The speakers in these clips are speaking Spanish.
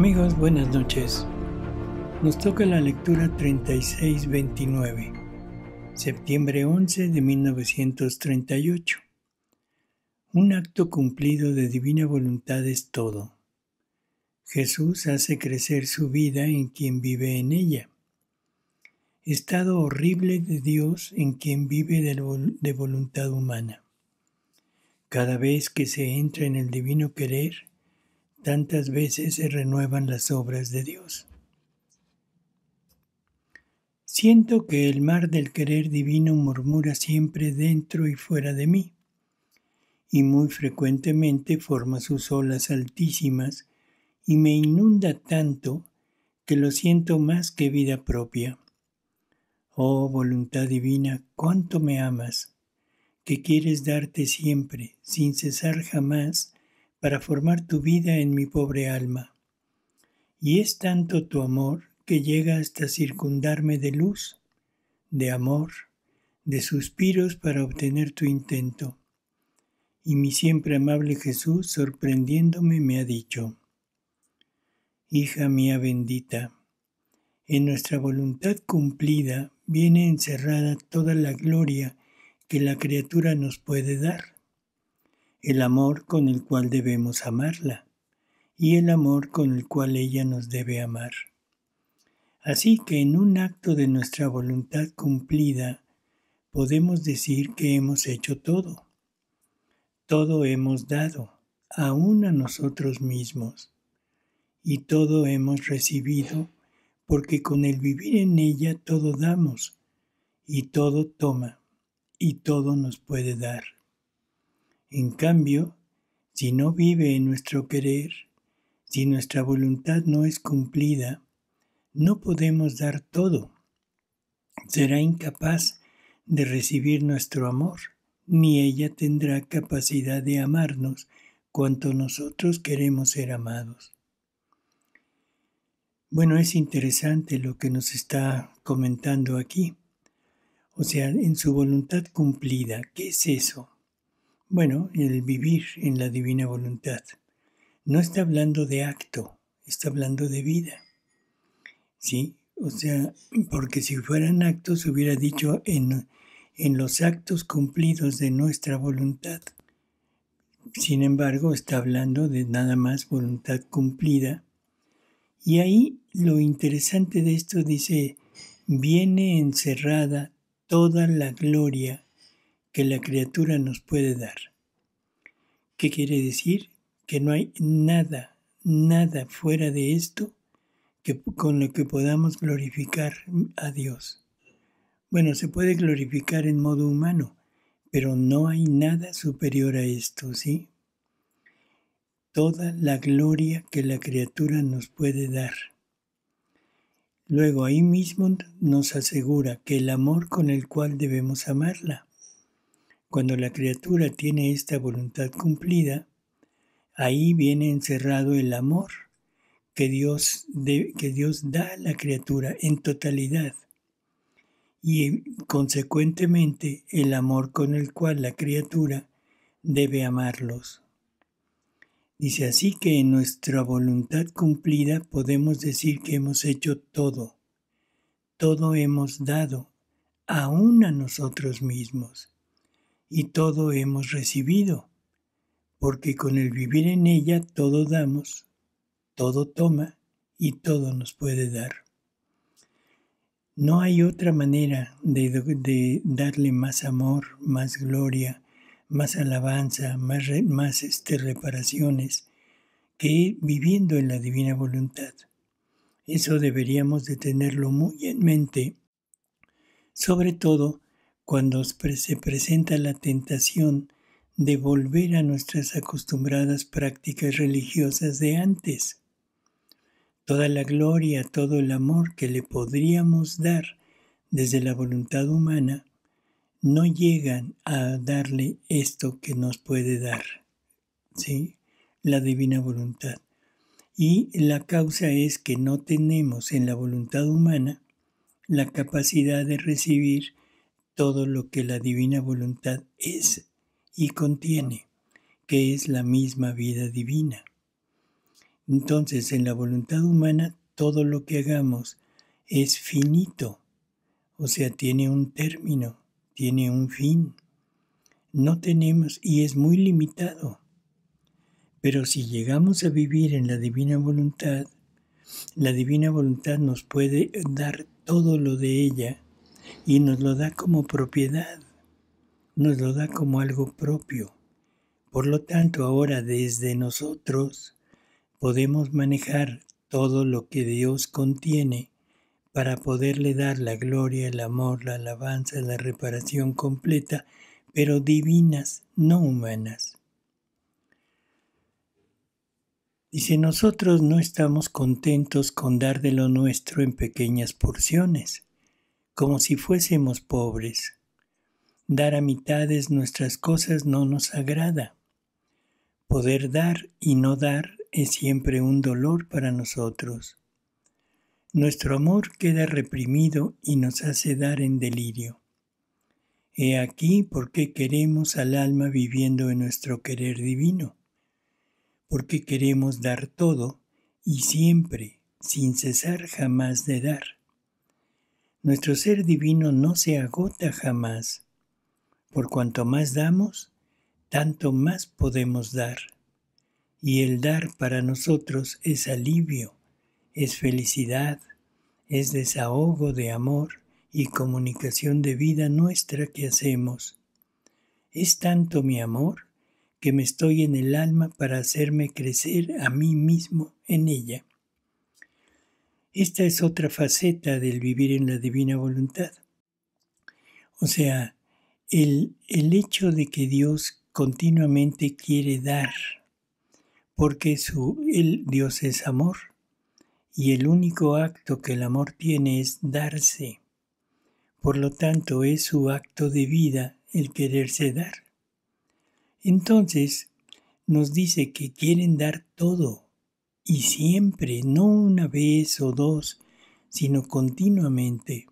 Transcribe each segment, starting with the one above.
Amigos, buenas noches. Nos toca la lectura 3629, septiembre 11 de 1938. Un acto cumplido de divina voluntad es todo. Jesús hace crecer su vida en quien vive en ella. Estado horrible de Dios en quien vive de voluntad humana. Cada vez que se entra en el divino querer, tantas veces se renuevan las obras de Dios. Siento que el mar del querer divino murmura siempre dentro y fuera de mí, y muy frecuentemente forma sus olas altísimas y me inunda tanto que lo siento más que vida propia. Oh voluntad divina, cuánto me amas, que quieres darte siempre, sin cesar jamás, para formar tu vida en mi pobre alma. Y es tanto tu amor que llega hasta circundarme de luz, de amor, de suspiros para obtener tu intento. Y mi siempre amable Jesús, sorprendiéndome, me ha dicho, Hija mía bendita, en nuestra voluntad cumplida viene encerrada toda la gloria que la criatura nos puede dar el amor con el cual debemos amarla y el amor con el cual ella nos debe amar. Así que en un acto de nuestra voluntad cumplida, podemos decir que hemos hecho todo. Todo hemos dado, aún a nosotros mismos, y todo hemos recibido, porque con el vivir en ella todo damos, y todo toma, y todo nos puede dar. En cambio, si no vive en nuestro querer, si nuestra voluntad no es cumplida, no podemos dar todo. Será incapaz de recibir nuestro amor, ni ella tendrá capacidad de amarnos cuanto nosotros queremos ser amados. Bueno, es interesante lo que nos está comentando aquí. O sea, en su voluntad cumplida, ¿qué es eso? Bueno, el vivir en la divina voluntad. No está hablando de acto, está hablando de vida. ¿Sí? O sea, porque si fueran actos hubiera dicho en, en los actos cumplidos de nuestra voluntad. Sin embargo, está hablando de nada más voluntad cumplida. Y ahí lo interesante de esto dice, viene encerrada toda la gloria que la criatura nos puede dar. ¿Qué quiere decir? Que no hay nada, nada fuera de esto que, con lo que podamos glorificar a Dios. Bueno, se puede glorificar en modo humano, pero no hay nada superior a esto, ¿sí? Toda la gloria que la criatura nos puede dar. Luego ahí mismo nos asegura que el amor con el cual debemos amarla cuando la criatura tiene esta voluntad cumplida, ahí viene encerrado el amor que Dios, que Dios da a la criatura en totalidad y eh, consecuentemente el amor con el cual la criatura debe amarlos. Dice así que en nuestra voluntad cumplida podemos decir que hemos hecho todo, todo hemos dado, aún a nosotros mismos, y todo hemos recibido, porque con el vivir en ella todo damos, todo toma y todo nos puede dar. No hay otra manera de, darle más amor, más gloria, más alabanza, más, más este, reparaciones, que viviendo en la divina voluntad. Eso deberíamos de tenerlo muy en mente, sobre todo cuando se presenta la tentación de volver a nuestras acostumbradas prácticas religiosas de antes. Toda la gloria, todo el amor que le podríamos dar desde la voluntad humana, no llegan a darle esto que nos puede dar, ¿sí? La divina voluntad. Y la causa es que no tenemos en la voluntad humana la capacidad de recibir todo lo que la divina voluntad es y contiene, que es la misma vida divina. Entonces, en la voluntad humana, todo lo que hagamos es finito, o sea, tiene un término, tiene un fin. No tenemos y es muy limitado. Pero si llegamos a vivir en la divina voluntad, la divina voluntad nos puede dar todo lo de ella y nos lo da como propiedad, nos lo da como algo propio. Por lo tanto, ahora desde nosotros podemos manejar todo lo que Dios contiene para poderle dar la gloria, el amor, la alabanza, la reparación completa, pero divinas, no humanas. Y si nosotros no estamos contentos con dar de lo nuestro en pequeñas porciones como si fuésemos pobres. Dar a mitades nuestras cosas no nos agrada. Poder dar y no dar es siempre un dolor para nosotros. Nuestro amor queda reprimido y nos hace dar en delirio. He aquí por qué queremos al alma viviendo en nuestro querer divino, porque queremos dar todo y siempre, sin cesar jamás de dar nuestro ser divino no se agota jamás. Por cuanto más damos, tanto más podemos dar. Y el dar para nosotros es alivio, es felicidad, es desahogo de amor y comunicación de vida nuestra que hacemos. Es tanto mi amor que me estoy en el alma para hacerme crecer a mí mismo en ella. Esta es otra faceta del vivir en la divina voluntad. O sea, el, el hecho de que Dios continuamente quiere dar, porque su, el, Dios es amor, y el único acto que el amor tiene es darse. Por lo tanto, es su acto de vida el quererse dar. Entonces, nos dice que quieren dar todo, y siempre, no una vez o dos, sino continuamente.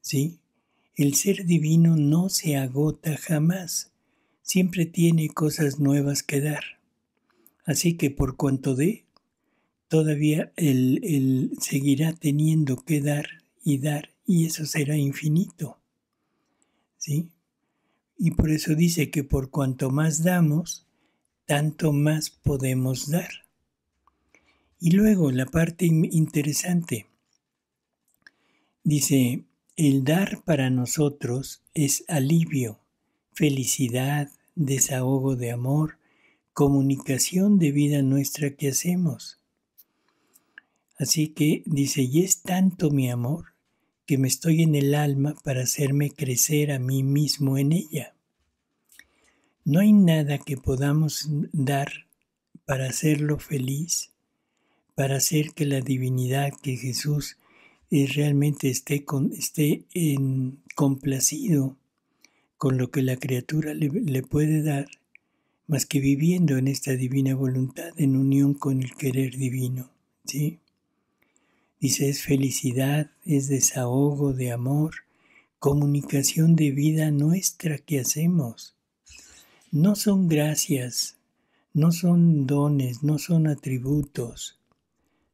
¿Sí? El ser divino no se agota jamás, siempre tiene cosas nuevas que dar. Así que por cuanto dé, todavía él, seguirá teniendo que dar y dar, y eso será infinito. ¿Sí? Y por eso dice que por cuanto más damos, tanto más podemos dar. Y luego la parte interesante. Dice, el dar para nosotros es alivio, felicidad, desahogo de amor, comunicación de vida nuestra que hacemos. Así que dice, y es tanto mi amor que me estoy en el alma para hacerme crecer a mí mismo en ella. No hay nada que podamos dar para hacerlo feliz para hacer que la divinidad, que Jesús es eh, realmente esté, con, esté en, complacido con lo que la criatura le, le puede dar, más que viviendo en esta divina voluntad en unión con el querer divino. ¿sí? Dice, es felicidad, es desahogo de amor, comunicación de vida nuestra que hacemos. No son gracias, no son dones, no son atributos,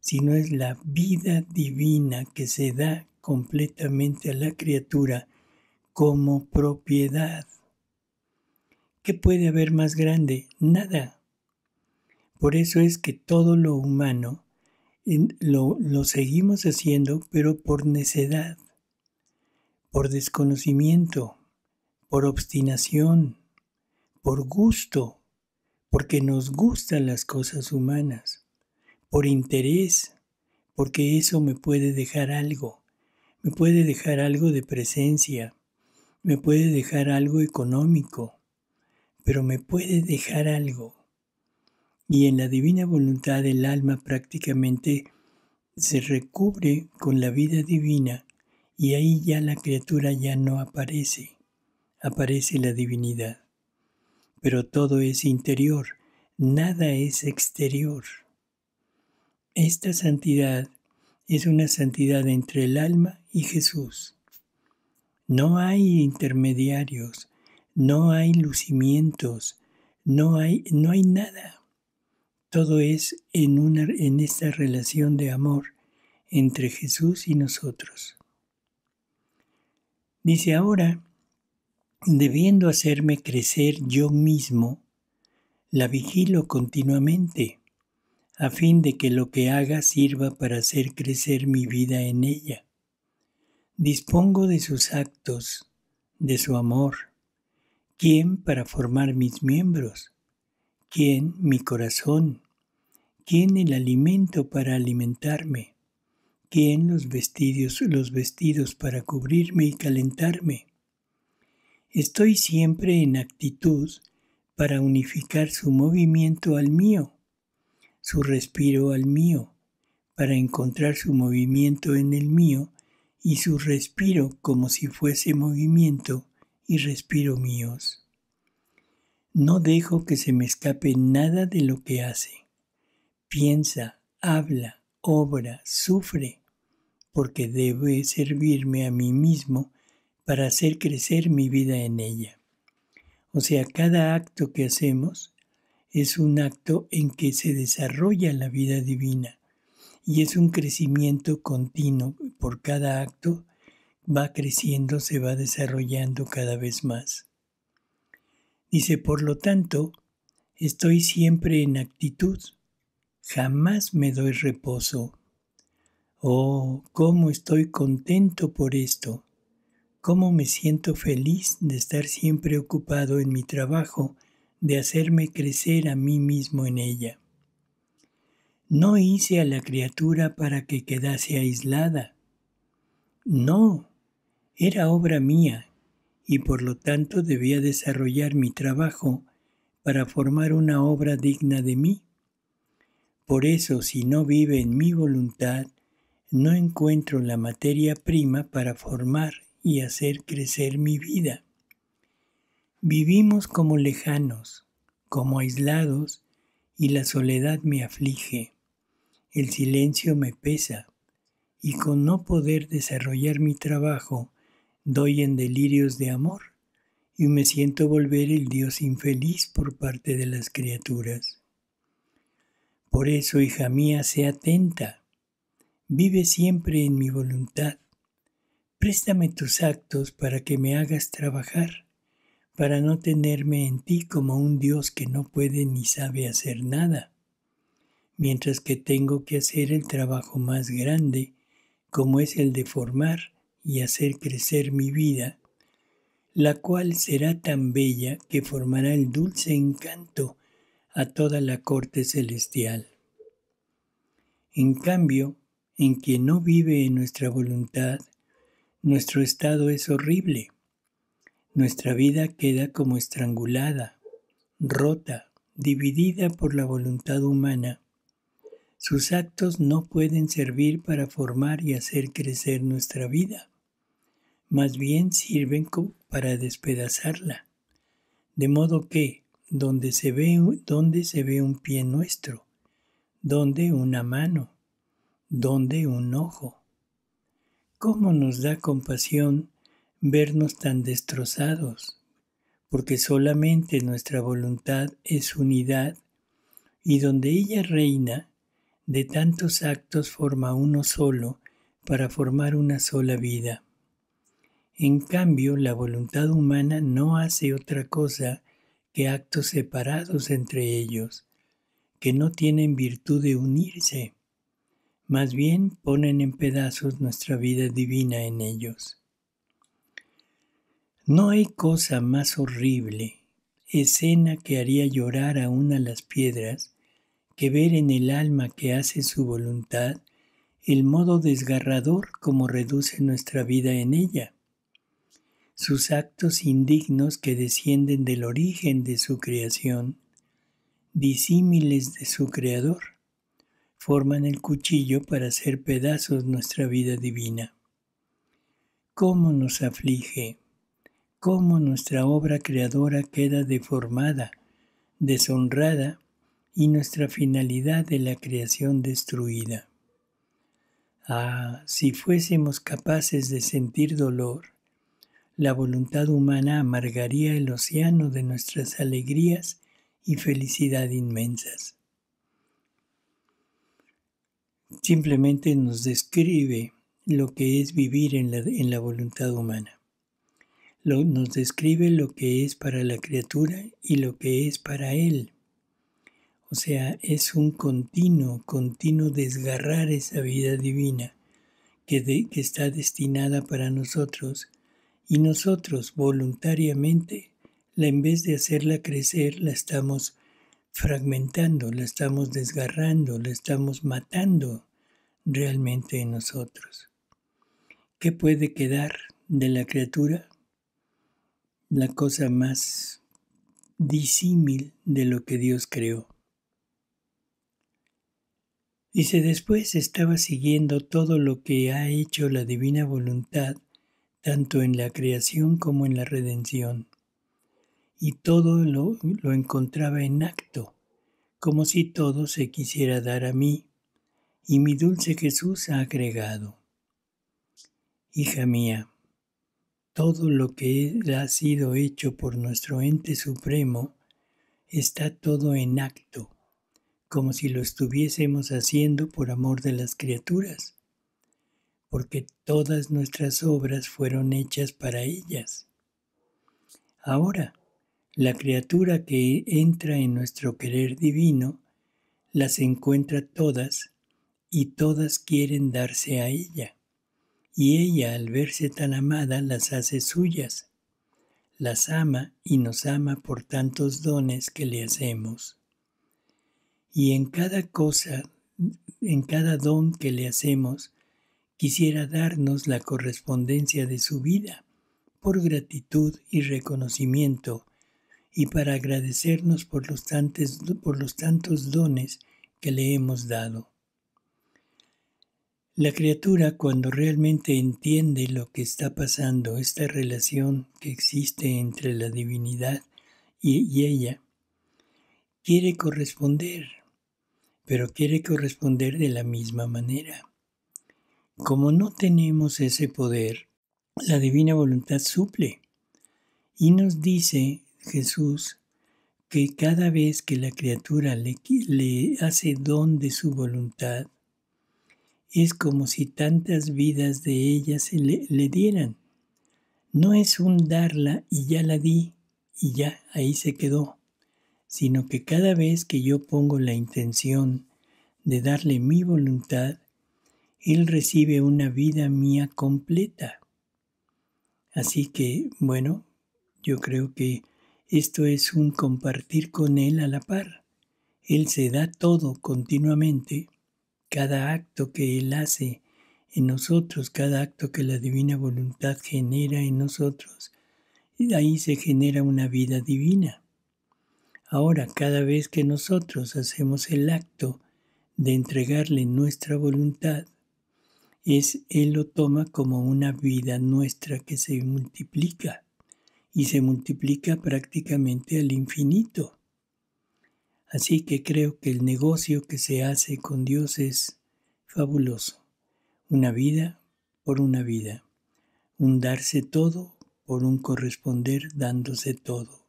sino es la vida divina que se da completamente a la criatura como propiedad. ¿Qué puede haber más grande? Nada. Por eso es que todo lo humano lo, lo seguimos haciendo, pero por necedad, por desconocimiento, por obstinación, por gusto, porque nos gustan las cosas humanas por interés, porque eso me puede dejar algo, me puede dejar algo de presencia, me puede dejar algo económico, pero me puede dejar algo. Y en la divina voluntad el alma prácticamente se recubre con la vida divina y ahí ya la criatura ya no aparece, aparece la divinidad. Pero todo es interior, nada es exterior. Esta santidad es una santidad entre el alma y Jesús. No hay intermediarios, no hay lucimientos, no hay, no hay nada. Todo es en, en esta relación de amor entre Jesús y nosotros. Dice ahora, debiendo hacerme crecer yo mismo, la vigilo continuamente a fin de que lo que haga sirva para hacer crecer mi vida en ella. Dispongo de sus actos, de su amor. ¿Quién para formar mis miembros? ¿Quién mi corazón? ¿Quién el alimento para alimentarme? ¿Quién los vestidos, los vestidos para cubrirme y calentarme? Estoy siempre en actitud para unificar su movimiento al mío su respiro al mío, para encontrar su movimiento en el mío y su respiro como si fuese movimiento y respiro míos. No dejo que se me escape nada de lo que hace. Piensa, habla, obra, sufre, porque debe servirme a mí mismo para hacer crecer mi vida en ella. O sea, cada acto que hacemos es un acto en que se desarrolla la vida divina y es un crecimiento continuo. Por cada acto va creciendo, se va desarrollando cada vez más. Dice, por lo tanto, estoy siempre en actitud, jamás me doy reposo. Oh, cómo estoy contento por esto, cómo me siento feliz de estar siempre ocupado en mi trabajo, de hacerme crecer a mí mismo en ella. No hice a la criatura para que quedase aislada. No, era obra mía y por lo tanto debía desarrollar mi trabajo para formar una obra digna de mí. Por eso, si no vive en mi voluntad, no encuentro la materia prima para formar y hacer crecer mi vida. Vivimos como lejanos, como aislados, y la soledad me aflige. El silencio me pesa, y con no poder desarrollar mi trabajo, doy en delirios de amor, y me siento volver el Dios infeliz por parte de las criaturas. Por eso, hija mía, sé atenta, vive siempre en mi voluntad, préstame tus actos para que me hagas trabajar para no tenerme en ti como un Dios que no puede ni sabe hacer nada, mientras que tengo que hacer el trabajo más grande, como es el de formar y hacer crecer mi vida, la cual será tan bella que formará el dulce encanto a toda la corte celestial. En cambio, en quien no vive en nuestra voluntad, nuestro estado es horrible nuestra vida queda como estrangulada, rota, dividida por la voluntad humana. Sus actos no pueden servir para formar y hacer crecer nuestra vida. Más bien sirven para despedazarla. De modo que, donde se ve, donde se ve un pie nuestro, donde una mano, donde un ojo. ¿Cómo nos da compasión vernos tan destrozados, porque solamente nuestra voluntad es unidad y donde ella reina, de tantos actos forma uno solo para formar una sola vida. En cambio, la voluntad humana no hace otra cosa que actos separados entre ellos, que no tienen virtud de unirse, más bien ponen en pedazos nuestra vida divina en ellos. No hay cosa más horrible, escena que haría llorar a una las piedras, que ver en el alma que hace su voluntad el modo desgarrador como reduce nuestra vida en ella, sus actos indignos que descienden del origen de su creación, disímiles de su creador, forman el cuchillo para hacer pedazos nuestra vida divina. ¿Cómo nos aflige? cómo nuestra obra creadora queda deformada, deshonrada y nuestra finalidad de la creación destruida. Ah, si fuésemos capaces de sentir dolor, la voluntad humana amargaría el océano de nuestras alegrías y felicidad inmensas. Simplemente nos describe lo que es vivir en la, en la voluntad humana nos describe lo que es para la criatura y lo que es para él. O sea, es un continuo, continuo desgarrar esa vida divina que, que está destinada para nosotros y nosotros voluntariamente, la, en vez de hacerla crecer, la estamos fragmentando, la estamos desgarrando, la estamos matando realmente en nosotros. ¿Qué puede quedar de la criatura? la cosa más disímil de lo que Dios creó. Dice, después estaba siguiendo todo lo que ha hecho la divina voluntad, tanto en la creación como en la redención. Y todo lo, lo encontraba en acto, como si todo se quisiera dar a mí, y mi dulce Jesús ha agregado. Hija mía, todo lo que ha sido hecho por nuestro ente supremo está todo en acto, como si lo estuviésemos haciendo por amor de las criaturas, porque todas nuestras obras fueron hechas para ellas. Ahora, la criatura que entra en nuestro querer divino las encuentra todas y todas quieren darse a ella y ella al verse tan amada las hace suyas. Las ama y nos ama por tantos dones que le hacemos. Y en cada cosa, en cada don que le hacemos, quisiera darnos la correspondencia de su vida, por gratitud y reconocimiento, y para agradecernos por los, por los tantos dones que le hemos dado. La criatura cuando realmente entiende lo que está pasando, esta relación que existe entre la divinidad y, ella, quiere corresponder, pero quiere corresponder de la misma manera. Como no tenemos ese poder, la divina voluntad suple y nos dice Jesús que cada vez que la criatura le hace don de su voluntad, es como si tantas vidas de ella se le, dieran. No es un darla y ya la di y ya ahí se quedó, sino que cada vez que yo pongo la intención de darle mi voluntad, Él recibe una vida mía completa. Así que, bueno, yo creo que esto es un compartir con Él a la par. Él se da todo continuamente cada acto que Él hace en nosotros, cada acto que la divina voluntad genera en nosotros. Y ahí se genera una vida divina. Ahora, cada vez que nosotros hacemos el acto de entregarle nuestra voluntad, es Él lo toma como una vida nuestra que se multiplica y se multiplica prácticamente al infinito. Así que creo que el negocio que se hace con Dios es fabuloso. Una vida por una vida. Un darse todo por un corresponder dándose todo.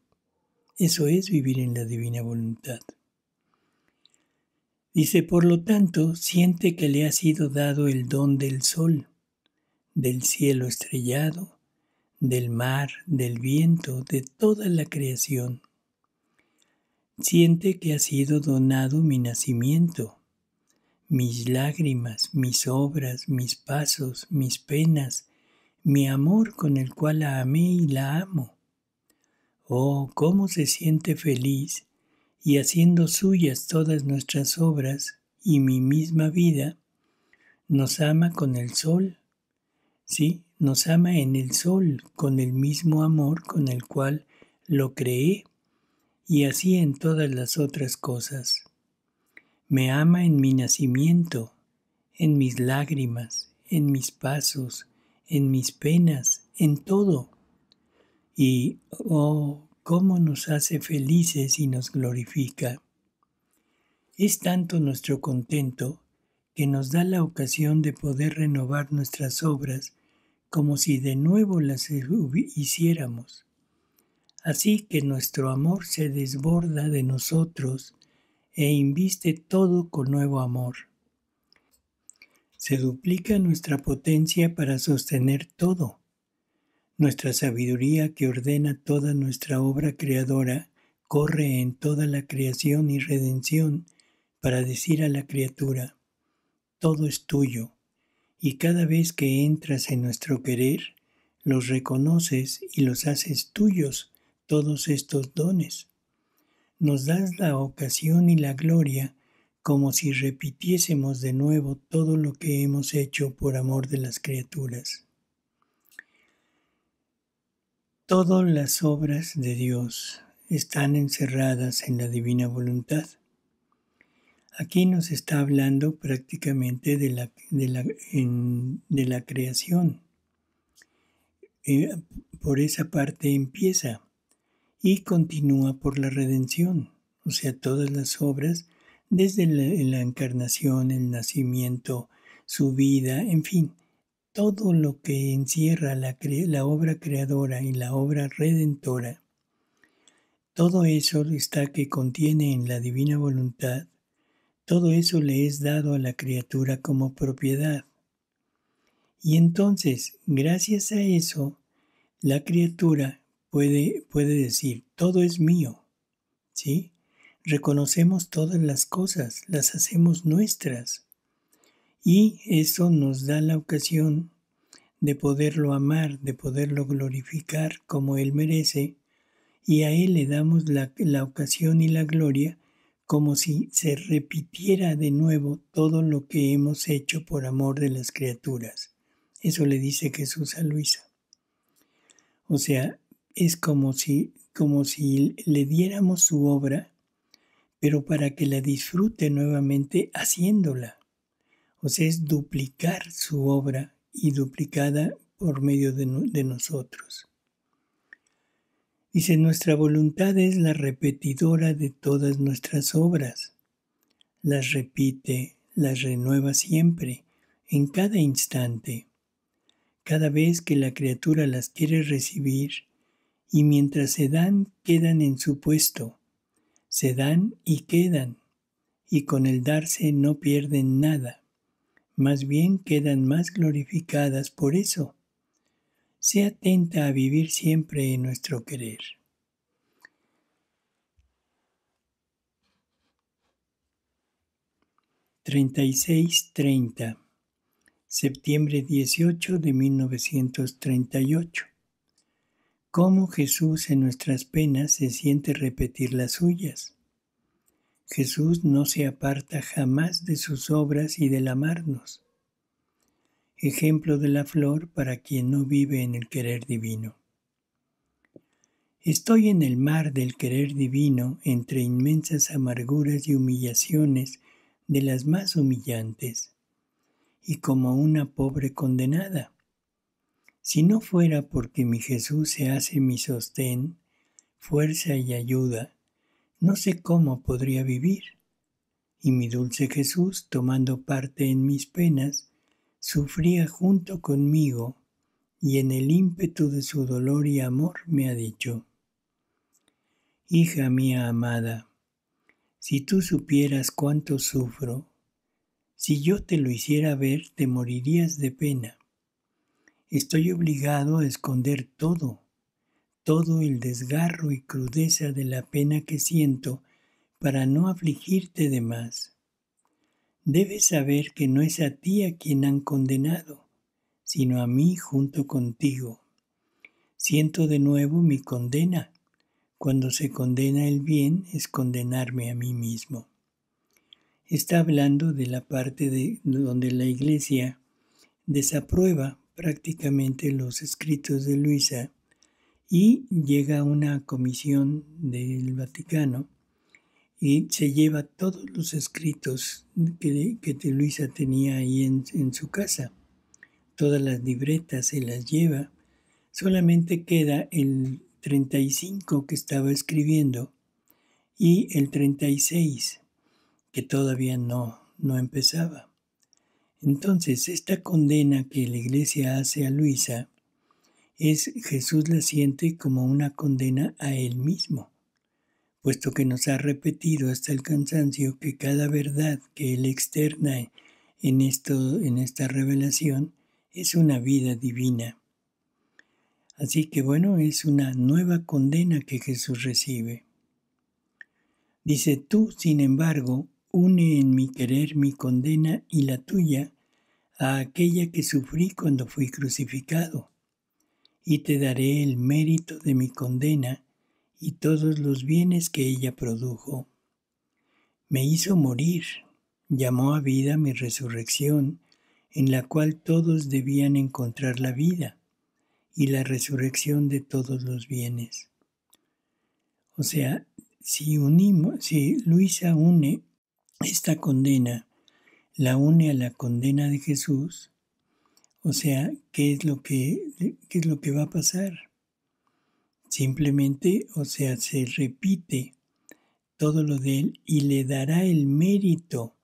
Eso es vivir en la divina voluntad. Dice, por lo tanto, siente que le ha sido dado el don del sol, del cielo estrellado, del mar, del viento, de toda la creación Siente que ha sido donado mi nacimiento, mis lágrimas, mis obras, mis pasos, mis penas, mi amor con el cual la amé y la amo. Oh, cómo se siente feliz y haciendo suyas todas nuestras obras y mi misma vida, nos ama con el sol. Sí, nos ama en el sol con el mismo amor con el cual lo creé y así en todas las otras cosas. Me ama en mi nacimiento, en mis lágrimas, en mis pasos, en mis penas, en todo. Y, oh, cómo nos hace felices y nos glorifica. Es tanto nuestro contento que nos da la ocasión de poder renovar nuestras obras como si de nuevo las hiciéramos. Así que nuestro amor se desborda de nosotros e inviste todo con nuevo amor. Se duplica nuestra potencia para sostener todo. Nuestra sabiduría que ordena toda nuestra obra creadora corre en toda la creación y redención para decir a la criatura, todo es tuyo, y cada vez que entras en nuestro querer, los reconoces y los haces tuyos todos estos dones. Nos das la ocasión y la gloria como si repitiésemos de nuevo todo lo que hemos hecho por amor de las criaturas. Todas las obras de Dios están encerradas en la divina voluntad. Aquí nos está hablando prácticamente de la, de la, creación. Eh, por esa parte empieza y continúa por la redención, o sea, todas las obras, desde la, encarnación, el nacimiento, su vida, en fin, todo lo que encierra la, la, obra creadora y la obra redentora, todo eso está que contiene en la divina voluntad, todo eso le es dado a la criatura como propiedad. Y entonces, gracias a eso, la criatura, puede, decir, todo es mío, ¿sí? Reconocemos todas las cosas, las hacemos nuestras. Y eso nos da la ocasión de poderlo amar, de poderlo glorificar como Él merece, y a Él le damos la, la ocasión y la gloria como si se repitiera de nuevo todo lo que hemos hecho por amor de las criaturas. Eso le dice Jesús a Luisa. O sea, es como si, como si le diéramos su obra, pero para que la disfrute nuevamente haciéndola. O sea, es duplicar su obra y duplicada por medio de, de nosotros. Dice, nuestra voluntad es la repetidora de todas nuestras obras. Las repite, las renueva siempre, en cada instante. Cada vez que la criatura las quiere recibir, y mientras se dan, quedan en su puesto. Se dan y quedan, y con el darse no pierden nada, más bien quedan más glorificadas por eso. Sea atenta a vivir siempre en nuestro querer. ...36-30... ...septiembre 18 de 1938 cómo Jesús en nuestras penas se siente repetir las suyas. Jesús no se aparta jamás de sus obras y del amarnos. Ejemplo de la flor para quien no vive en el querer divino. Estoy en el mar del querer divino entre inmensas amarguras y humillaciones de las más humillantes, y como una pobre condenada. Si no fuera porque mi Jesús se hace mi sostén, fuerza y ayuda, no sé cómo podría vivir. Y mi dulce Jesús, tomando parte en mis penas, sufría junto conmigo y en el ímpetu de su dolor y amor me ha dicho, Hija mía amada, si tú supieras cuánto sufro, si yo te lo hiciera ver, te morirías de pena. Estoy obligado a esconder todo, todo el desgarro y crudeza de la pena que siento para no afligirte de más. Debes saber que no es a ti a quien han condenado, sino a mí junto contigo. Siento de nuevo mi condena. Cuando se condena el bien es condenarme a mí mismo. Está hablando de la parte de donde la Iglesia desaprueba prácticamente los escritos de Luisa y llega una comisión del Vaticano y se lleva todos los escritos que, Luisa tenía ahí en, su casa. Todas las libretas se las lleva. Solamente queda el 35 que estaba escribiendo y el 36 que todavía no, no empezaba. Entonces, esta condena que la iglesia hace a Luisa es Jesús la siente como una condena a él mismo, puesto que nos ha repetido hasta el cansancio que cada verdad que él externa en, esto, en esta revelación es una vida divina. Así que bueno, es una nueva condena que Jesús recibe. Dice, tú, sin embargo, une en mi querer mi condena y la tuya a aquella que sufrí cuando fui crucificado, y te daré el mérito de mi condena y todos los bienes que ella produjo. Me hizo morir, llamó a vida mi resurrección, en la cual todos debían encontrar la vida y la resurrección de todos los bienes. O sea, si unimos, si Luisa une esta condena la une a la condena de Jesús, o sea, ¿qué es lo que, qué es lo que va a pasar? Simplemente, o sea, se repite todo lo de él y le dará el mérito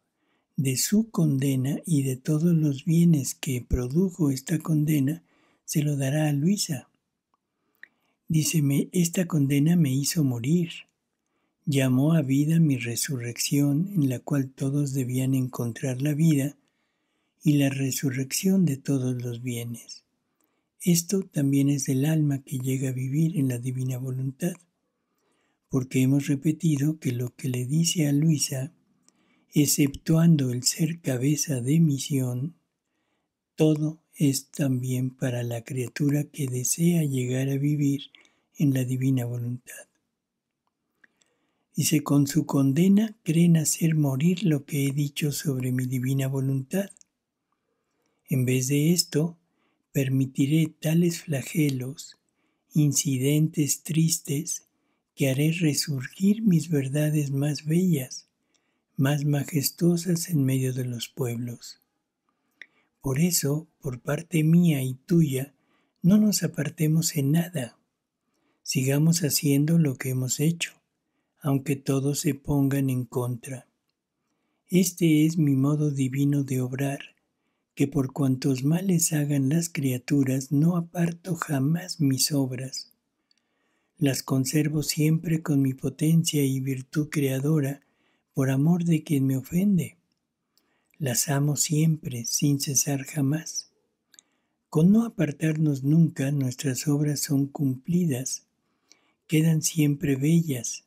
de su condena y de todos los bienes que produjo esta condena, se lo dará a Luisa. Díceme, esta condena me hizo morir llamó a vida mi resurrección en la cual todos debían encontrar la vida y la resurrección de todos los bienes. Esto también es del alma que llega a vivir en la divina voluntad, porque hemos repetido que lo que le dice a Luisa, exceptuando el ser cabeza de misión, todo es también para la criatura que desea llegar a vivir en la divina voluntad y si con su condena creen hacer morir lo que he dicho sobre mi divina voluntad. En vez de esto, permitiré tales flagelos, incidentes tristes, que haré resurgir mis verdades más bellas, más majestuosas en medio de los pueblos. Por eso, por parte mía y tuya, no nos apartemos en nada. Sigamos haciendo lo que hemos hecho aunque todos se pongan en contra. Este es mi modo divino de obrar, que por cuantos males hagan las criaturas no aparto jamás mis obras. Las conservo siempre con mi potencia y virtud creadora, por amor de quien me ofende. Las amo siempre, sin cesar jamás. Con no apartarnos nunca, nuestras obras son cumplidas, quedan siempre bellas,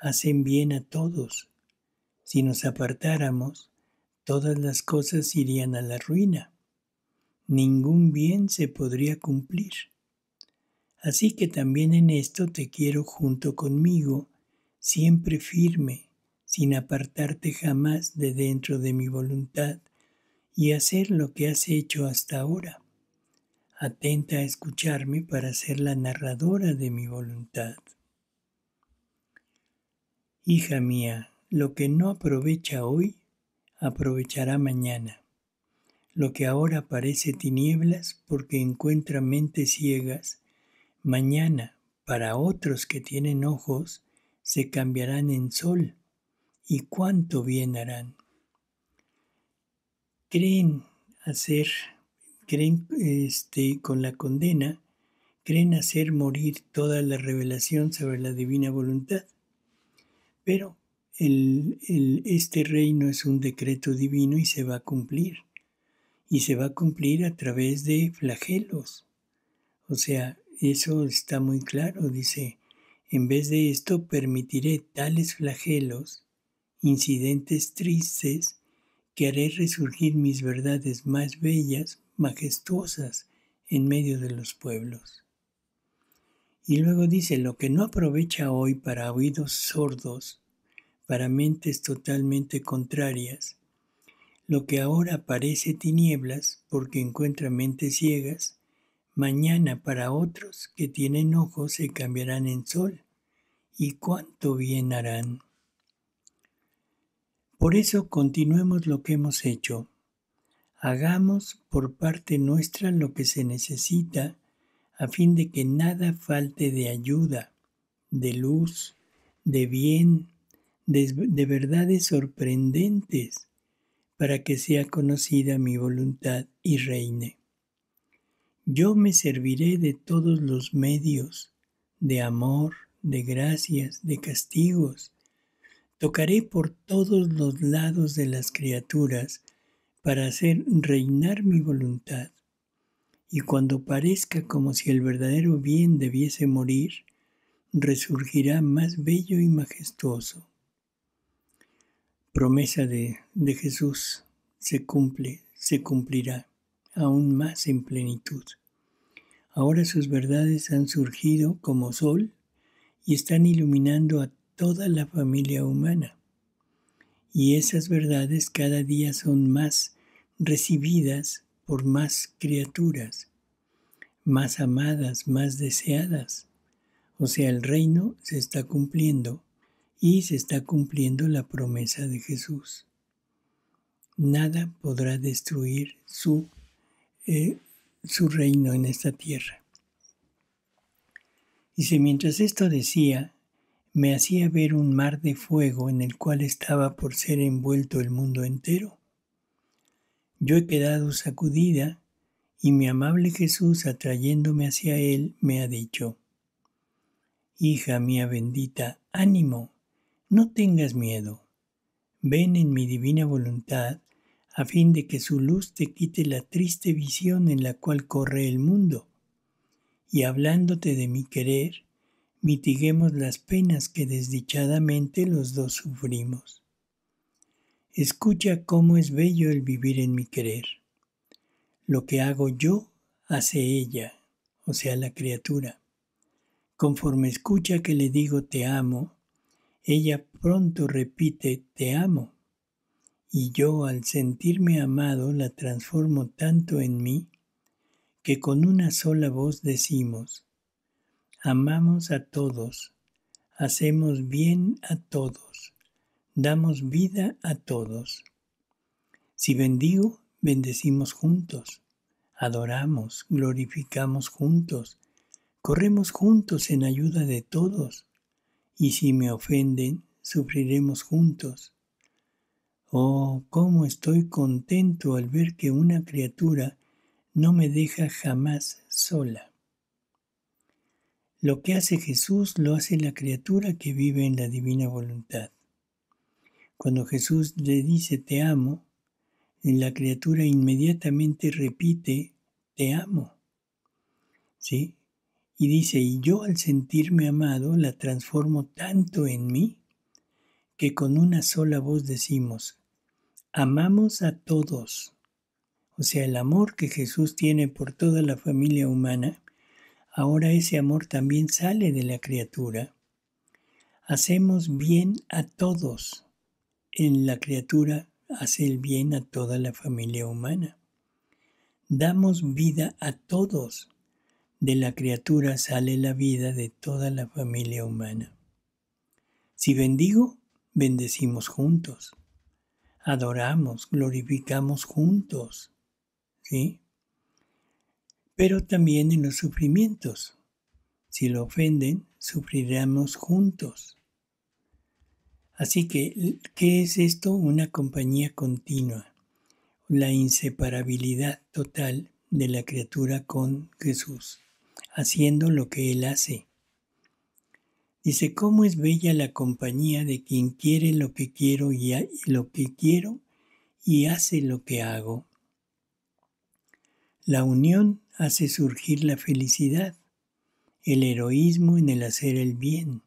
hacen bien a todos. Si nos apartáramos, todas las cosas irían a la ruina. Ningún bien se podría cumplir. Así que también en esto te quiero junto conmigo, siempre firme, sin apartarte jamás de dentro de mi voluntad, y hacer lo que has hecho hasta ahora. Atenta a escucharme para ser la narradora de mi voluntad. Hija mía, lo que no aprovecha hoy, aprovechará mañana. Lo que ahora parece tinieblas porque encuentra mentes ciegas, mañana, para otros que tienen ojos, se cambiarán en sol. ¿Y cuánto bien harán? Creen hacer, creen este, con la condena, creen hacer morir toda la revelación sobre la divina voluntad pero este reino es un decreto divino y se va a cumplir. Y se va a cumplir a través de flagelos. O sea, eso está muy claro. Dice, en vez de esto permitiré tales flagelos, incidentes tristes, que haré resurgir mis verdades más bellas, majestuosas, en medio de los pueblos. Y luego dice, lo que no aprovecha hoy para oídos sordos, para mentes totalmente contrarias. Lo que ahora parece tinieblas porque encuentra mentes ciegas, mañana para otros que tienen ojos se cambiarán en sol, y cuánto bien harán. Por eso continuemos lo que hemos hecho. Hagamos por parte nuestra lo que se necesita a fin de que nada falte de ayuda, de luz, de bien, de, verdades sorprendentes para que sea conocida mi voluntad y reine. Yo me serviré de todos los medios, de amor, de gracias, de castigos. Tocaré por todos los lados de las criaturas para hacer reinar mi voluntad. Y cuando parezca como si el verdadero bien debiese morir, resurgirá más bello y majestuoso promesa de, Jesús se cumple, se cumplirá aún más en plenitud. Ahora sus verdades han surgido como sol y están iluminando a toda la familia humana. Y esas verdades cada día son más recibidas por más criaturas, más amadas, más deseadas. O sea, el reino se está cumpliendo y se está cumpliendo la promesa de Jesús. Nada podrá destruir su, eh, su reino en esta tierra. Dice, mientras esto decía, me hacía ver un mar de fuego en el cual estaba por ser envuelto el mundo entero. Yo he quedado sacudida y mi amable Jesús, atrayéndome hacia él, me ha dicho, Hija mía bendita, ánimo, no tengas miedo. Ven en mi divina voluntad, a fin de que su luz te quite la triste visión en la cual corre el mundo. Y hablándote de mi querer, mitiguemos las penas que desdichadamente los dos sufrimos. Escucha cómo es bello el vivir en mi querer. Lo que hago yo hace ella, o sea, la criatura. Conforme escucha que le digo te amo, ella pronto repite Te amo. Y yo al sentirme amado la transformo tanto en mí que con una sola voz decimos, amamos a todos, hacemos bien a todos, damos vida a todos. Si bendigo, bendecimos juntos, adoramos, glorificamos juntos, corremos juntos en ayuda de todos, y si me ofenden, sufriremos juntos. Oh, cómo estoy contento al ver que una criatura no me deja jamás sola. Lo que hace Jesús lo hace la criatura que vive en la divina voluntad. Cuando Jesús le dice te amo, la criatura inmediatamente repite te amo. ¿Sí? Y dice, y yo al sentirme amado la transformo tanto en mí que con una sola voz decimos, amamos a todos. O sea, el amor que Jesús tiene por toda la familia humana, ahora ese amor también sale de la criatura. Hacemos bien a todos. En la criatura hace el bien a toda la familia humana. Damos vida a todos de la criatura sale la vida de toda la familia humana. Si bendigo, bendecimos juntos. Adoramos, glorificamos juntos. ¿Sí? Pero también en los sufrimientos. Si lo ofenden, sufriremos juntos. Así que, ¿qué es esto? Una compañía continua, la inseparabilidad total de la criatura con Jesús haciendo lo que Él hace. Dice, ¿cómo es bella la compañía de quien quiere lo que quiero y, lo que quiero y hace lo que hago? La unión hace surgir la felicidad, el heroísmo en el hacer el bien,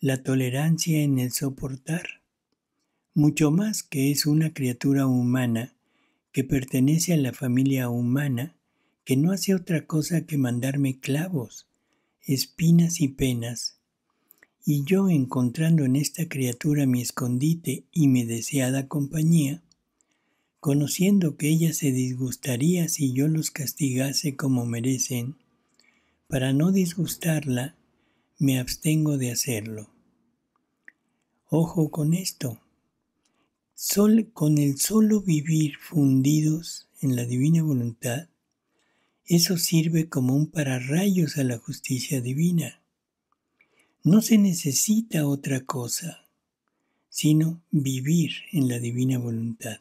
la tolerancia en el soportar, mucho más que es una criatura humana que pertenece a la familia humana que no hace otra cosa que mandarme clavos, espinas y penas. Y yo, encontrando en esta criatura mi escondite y mi deseada compañía, conociendo que ella se disgustaría si yo los castigase como merecen, para no disgustarla, me abstengo de hacerlo. Ojo con esto. Sol, con el solo vivir fundidos en la divina voluntad, eso sirve como un pararrayos a la justicia divina. No se necesita otra cosa, sino vivir en la divina voluntad.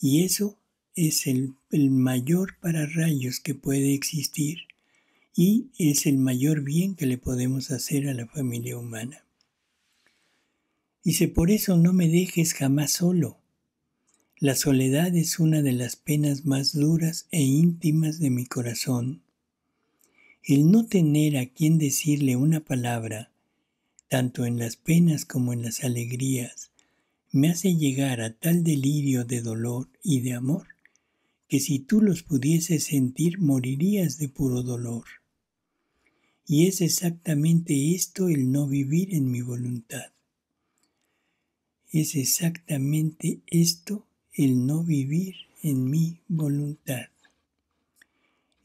Y eso es el, mayor pararrayos que puede existir y es el mayor bien que le podemos hacer a la familia humana. Dice, por eso no me dejes jamás solo. La soledad es una de las penas más duras e íntimas de mi corazón. El no tener a quien decirle una palabra, tanto en las penas como en las alegrías, me hace llegar a tal delirio de dolor y de amor, que si tú los pudieses sentir morirías de puro dolor. Y es exactamente esto el no vivir en mi voluntad. Es exactamente esto el no vivir en mi voluntad,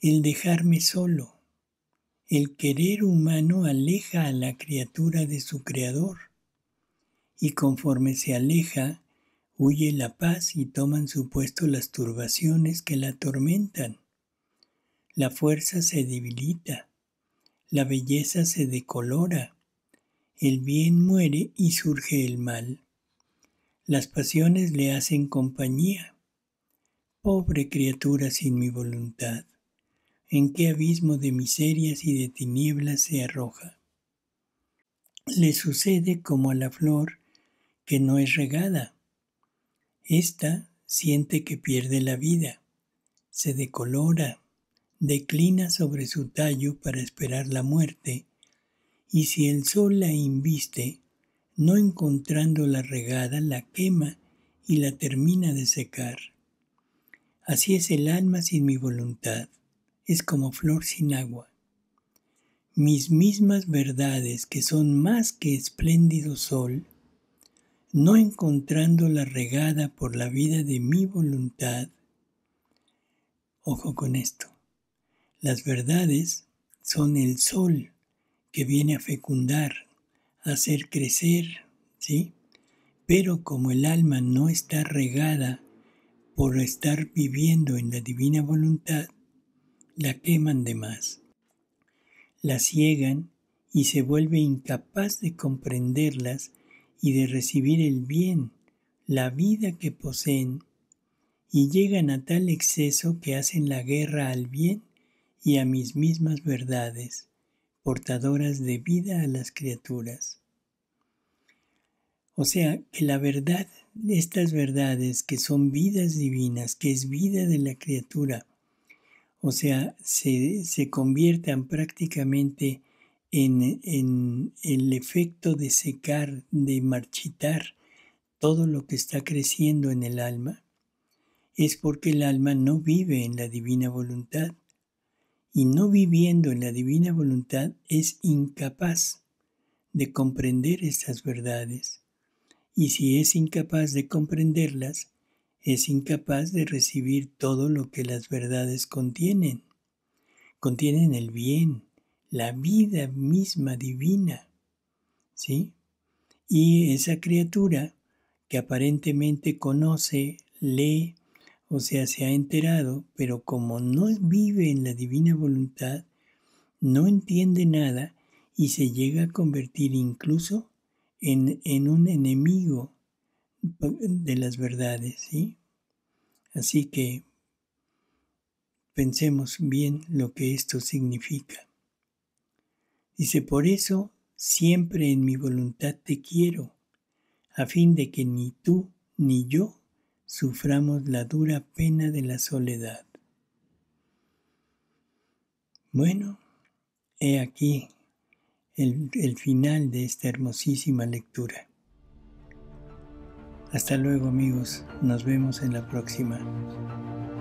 el dejarme solo. El querer humano aleja a la criatura de su creador, y conforme se aleja, huye la paz y toman su puesto las turbaciones que la atormentan. La fuerza se debilita, la belleza se decolora, el bien muere y surge el mal. Las pasiones le hacen compañía. Pobre criatura sin mi voluntad, ¿en qué abismo de miserias y de tinieblas se arroja? Le sucede como a la flor que no es regada. Esta siente que pierde la vida, se decolora, declina sobre su tallo para esperar la muerte, y si el sol la inviste, no encontrando la regada, la quema y la termina de secar. Así es el alma sin mi voluntad, es como flor sin agua. Mis mismas verdades, que son más que espléndido sol, no encontrando la regada por la vida de mi voluntad. Ojo con esto, las verdades son el sol que viene a fecundar, hacer crecer, ¿sí? Pero como el alma no está regada por estar viviendo en la divina voluntad, la queman de más, la ciegan y se vuelve incapaz de comprenderlas y de recibir el bien, la vida que poseen, y llegan a tal exceso que hacen la guerra al bien y a mis mismas verdades portadoras de vida a las criaturas. O sea, que la verdad, estas verdades que son vidas divinas, que es vida de la criatura, o sea, se, se conviertan prácticamente en, en el efecto de secar, de marchitar todo lo que está creciendo en el alma, es porque el alma no vive en la divina voluntad, y no viviendo en la divina voluntad es incapaz de comprender estas verdades. Y si es incapaz de comprenderlas, es incapaz de recibir todo lo que las verdades contienen. Contienen el bien, la vida misma divina. ¿Sí? Y esa criatura que aparentemente conoce, lee, o sea, se ha enterado, pero como no vive en la divina voluntad, no entiende nada y se llega a convertir incluso en, un enemigo de las verdades, ¿sí? Así que pensemos bien lo que esto significa. Dice, por eso siempre en mi voluntad te quiero, a fin de que ni tú ni yo suframos la dura pena de la soledad. Bueno, he aquí el, final de esta hermosísima lectura. Hasta luego amigos, nos vemos en la próxima.